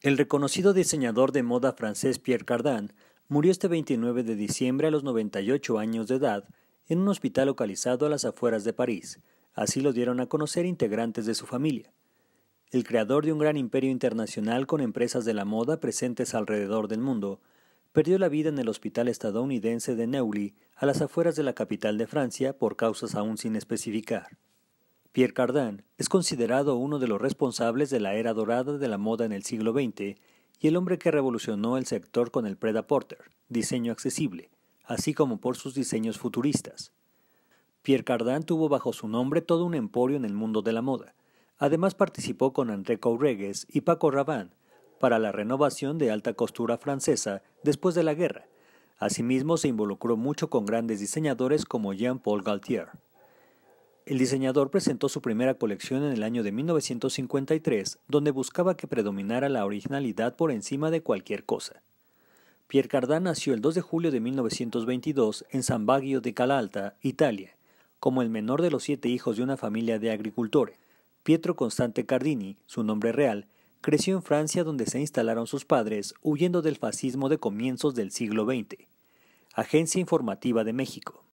El reconocido diseñador de moda francés Pierre Cardin murió este 29 de diciembre a los 98 años de edad en un hospital localizado a las afueras de París. Así lo dieron a conocer integrantes de su familia. El creador de un gran imperio internacional con empresas de la moda presentes alrededor del mundo, perdió la vida en el hospital estadounidense de Neuilly, a las afueras de la capital de Francia, por causas aún sin especificar. Pierre Cardin es considerado uno de los responsables de la era dorada de la moda en el siglo XX y el hombre que revolucionó el sector con el preda porter diseño accesible, así como por sus diseños futuristas. Pierre Cardin tuvo bajo su nombre todo un emporio en el mundo de la moda. Además participó con André Couregues y Paco Rabanne para la renovación de alta costura francesa después de la guerra. Asimismo se involucró mucho con grandes diseñadores como Jean-Paul Gaultier. El diseñador presentó su primera colección en el año de 1953, donde buscaba que predominara la originalidad por encima de cualquier cosa. Pierre Cardin nació el 2 de julio de 1922 en San Baggio de Calalta, Italia, como el menor de los siete hijos de una familia de agricultores. Pietro Constante Cardini, su nombre real, creció en Francia donde se instalaron sus padres, huyendo del fascismo de comienzos del siglo XX. Agencia Informativa de México.